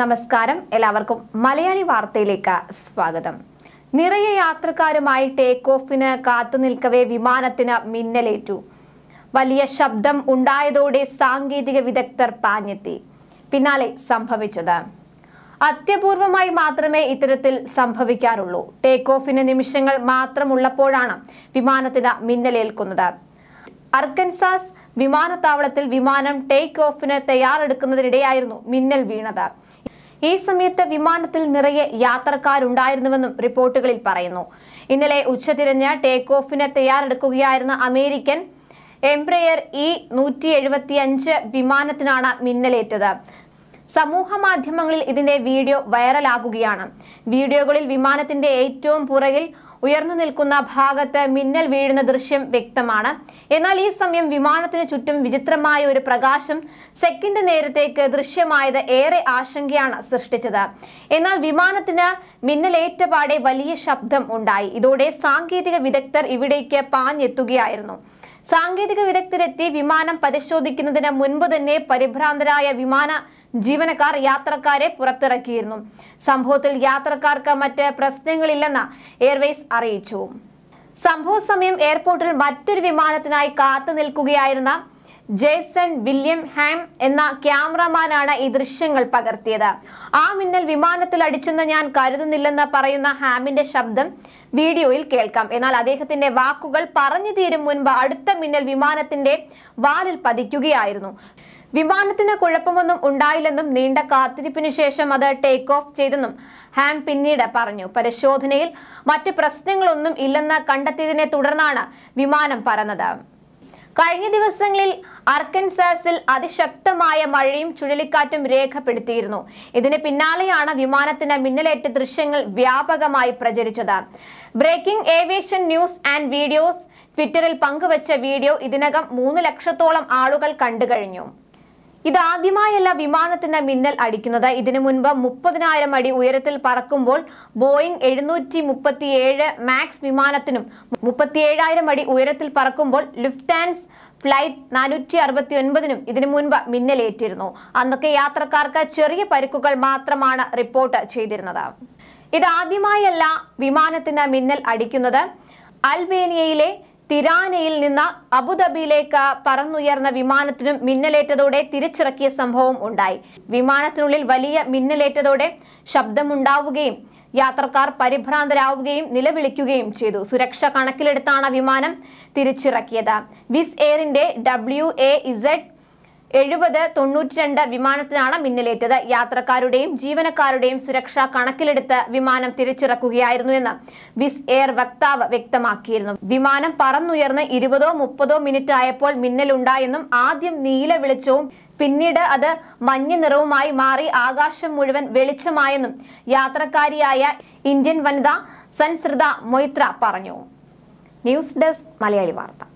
നമസ്കാരം എല്ലാവർക്കും മലയാളി വാർത്തയിലേക്ക് സ്വാഗതം നിറയെ യാത്രക്കാരുമായി ടേക്ക് ഓഫിന് കാത്തുനിൽക്കവേ വിമാനത്തിന് മിന്നലേറ്റു വലിയ ശബ്ദം ഉണ്ടായതോടെ സാങ്കേതിക വിദഗ്ധർ പാഞ്ഞെത്തി പിന്നാലെ സംഭവിച്ചത് അത്യപൂർവമായി മാത്രമേ ഇത്തരത്തിൽ സംഭവിക്കാറുള്ളൂ ടേക്ക് ഓഫിന് നിമിഷങ്ങൾ മാത്രമുള്ളപ്പോഴാണ് വിമാനത്തിന് മിന്നലേൽക്കുന്നത് അർക്കൻസാസ് വിമാനത്താവളത്തിൽ വിമാനം ടേക്ക് ഓഫിന് തയ്യാറെടുക്കുന്നതിനിടെയായിരുന്നു മിന്നൽ വീണത് ഈ സമയത്ത് വിമാനത്തിൽ നിറയെ യാത്രക്കാരുണ്ടായിരുന്നുവെന്നും റിപ്പോർട്ടുകളിൽ പറയുന്നു ഇന്നലെ ഉച്ചതിരിഞ്ഞ് ടേക്ക് ഓഫിന് തയ്യാറെടുക്കുകയായിരുന്ന അമേരിക്കൻ എംബ്രയർ ഇ നൂറ്റി എഴുപത്തിയഞ്ച് വിമാനത്തിനാണ് മിന്നലേറ്റത് സമൂഹ മാധ്യമങ്ങളിൽ ഇതിന്റെ വീഡിയോ വൈറലാകുകയാണ് വീഡിയോകളിൽ വിമാനത്തിന്റെ ഏറ്റവും പുറകിൽ ഉയർന്നു നിൽക്കുന്ന ഭാഗത്ത് മിന്നൽ വീഴുന്ന ദൃശ്യം വ്യക്തമാണ് എന്നാൽ ഈ സമയം വിമാനത്തിന് ചുറ്റും വിചിത്രമായ ഒരു പ്രകാശം സെക്കൻഡ് നേരത്തേക്ക് ദൃശ്യമായത് ഏറെ ആശങ്കയാണ് സൃഷ്ടിച്ചത് എന്നാൽ വിമാനത്തിന് മിന്നലേറ്റപാടെ വലിയ ശബ്ദം ഉണ്ടായി ഇതോടെ സാങ്കേതിക വിദഗ്ധർ ഇവിടേക്ക് പാഞ്ഞെത്തുകയായിരുന്നു സാങ്കേതിക വിദഗ്ധരെത്തി വിമാനം പരിശോധിക്കുന്നതിന് മുൻപ് തന്നെ പരിഭ്രാന്തരായ വിമാന ജീവനക്കാർ യാത്രക്കാരെ പുറത്തിറക്കിയിരുന്നു സംഭവത്തിൽ യാത്രക്കാർക്ക് മറ്റ് പ്രശ്നങ്ങളില്ലെന്ന് എയർവേസ് അറിയിച്ചു സംഭവ സമയം എയർപോർട്ടിൽ മറ്റൊരു വിമാനത്തിനായി കാത്തു നിൽക്കുകയായിരുന്ന ജേസൺ വില്യം ഹാം എന്ന ക്യാമറമാനാണ് ഈ ദൃശ്യങ്ങൾ പകർത്തിയത് ആ മിന്നൽ വിമാനത്തിൽ അടിച്ചെന്ന് ഞാൻ കരുതുന്നില്ലെന്ന് പറയുന്ന ഹാമിന്റെ ശബ്ദം വീഡിയോയിൽ കേൾക്കാം എന്നാൽ അദ്ദേഹത്തിന്റെ വാക്കുകൾ പറഞ്ഞു തീരും മുൻപ് അടുത്ത മിന്നൽ വിമാനത്തിന്റെ വാലിൽ പതിക്കുകയായിരുന്നു വിമാനത്തിന് കുഴപ്പമൊന്നും ഉണ്ടായില്ലെന്നും നീണ്ട കാത്തിരിപ്പിന് ശേഷം അത് ടേക്ക് ഓഫ് ചെയ്തെന്നും ഹാം പിന്നീട് പറഞ്ഞു പരിശോധനയിൽ മറ്റ് പ്രശ്നങ്ങളൊന്നും ഇല്ലെന്ന് കണ്ടെത്തിയതിനെ തുടർന്നാണ് വിമാനം പറന്നത് കഴിഞ്ഞ ദിവസങ്ങളിൽ അർക്കൻസാസിൽ അതിശക്തമായ മഴയും ചുഴലിക്കാറ്റും രേഖപ്പെടുത്തിയിരുന്നു ഇതിന് പിന്നാലെയാണ് വിമാനത്തിന് മിന്നലേറ്റ ദൃശ്യങ്ങൾ വ്യാപകമായി പ്രചരിച്ചത് breaking aviation news and videos ട്വിറ്ററിൽ പങ്കുവച്ച വീഡിയോ ഇതിനകം മൂന്ന് ലക്ഷത്തോളം ആളുകൾ കണ്ടുകഴിഞ്ഞു ഇതാദ്യമായല്ല വിമാനത്തിന് മിന്നൽ അടിക്കുന്നത് ഇതിനു മുൻപ് മുപ്പതിനായിരം അടി ഉയരത്തിൽ പറക്കുമ്പോൾ ബോയിംഗ് എഴുന്നൂറ്റി മുപ്പത്തിയേഴ് മാക്സ് വിമാനത്തിനും മുപ്പത്തിയേഴായിരം അടി ഉയരത്തിൽ പറക്കുമ്പോൾ ലിഫ്റ്റാൻസ് ഫ്ലൈറ്റ് നാനൂറ്റി അറുപത്തി ഒൻപതിനും ഇതിനു മുൻപ് മിന്നലേറ്റിരുന്നു അന്നൊക്കെ യാത്രക്കാർക്ക് ചെറിയ പരുക്കുകൾ മാത്രമാണ് റിപ്പോർട്ട് ചെയ്തിരുന്നത് ഇതാദ്യമായല്ല വിമാനത്തിന് മിന്നൽ അടിക്കുന്നത് അൽബേനിയയിലെ തിരാനയിൽ നിന്ന് അബുദാബിയിലേക്ക് പറന്നുയർന്ന വിമാനത്തിനും മിന്നലേറ്റതോടെ തിരിച്ചിറക്കിയ സംഭവം ഉണ്ടായി വിമാനത്തിനുള്ളിൽ വലിയ മിന്നലേറ്റതോടെ ശബ്ദമുണ്ടാവുകയും യാത്രക്കാർ പരിഭ്രാന്തരാവുകയും നിലവിളിക്കുകയും ചെയ്തു സുരക്ഷ കണക്കിലെടുത്താണ് വിമാനം തിരിച്ചിറക്കിയത് വിസ് എയറിന്റെ ഡബ്ല്യു എ ഇസഡ് എഴുപത് രണ്ട് വിമാനത്തിലാണ് മിന്നലേറ്റത് യാത്രക്കാരുടെയും ജീവനക്കാരുടെയും സുരക്ഷ കണക്കിലെടുത്ത് വിമാനം തിരിച്ചിറക്കുകയായിരുന്നു എന്ന് വിസ് എയർ വക്താവ് വ്യക്തമാക്കിയിരുന്നു വിമാനം പറന്നുയർന്ന് ഇരുപതോ മുപ്പതോ മിനിറ്റ് ആയപ്പോൾ മിന്നലുണ്ടായെന്നും ആദ്യം നീല വെളിച്ചവും പിന്നീട് അത് മഞ്ഞ നിറവുമായി മാറി ആകാശം മുഴുവൻ വെളിച്ചമായെന്നും യാത്രക്കാരിയായ ഇന്ത്യൻ വനിത സൻസൃത മൊയ്ത്ര പറഞ്ഞു ന്യൂസ് ഡെസ്ക് മലയാളി വാർത്ത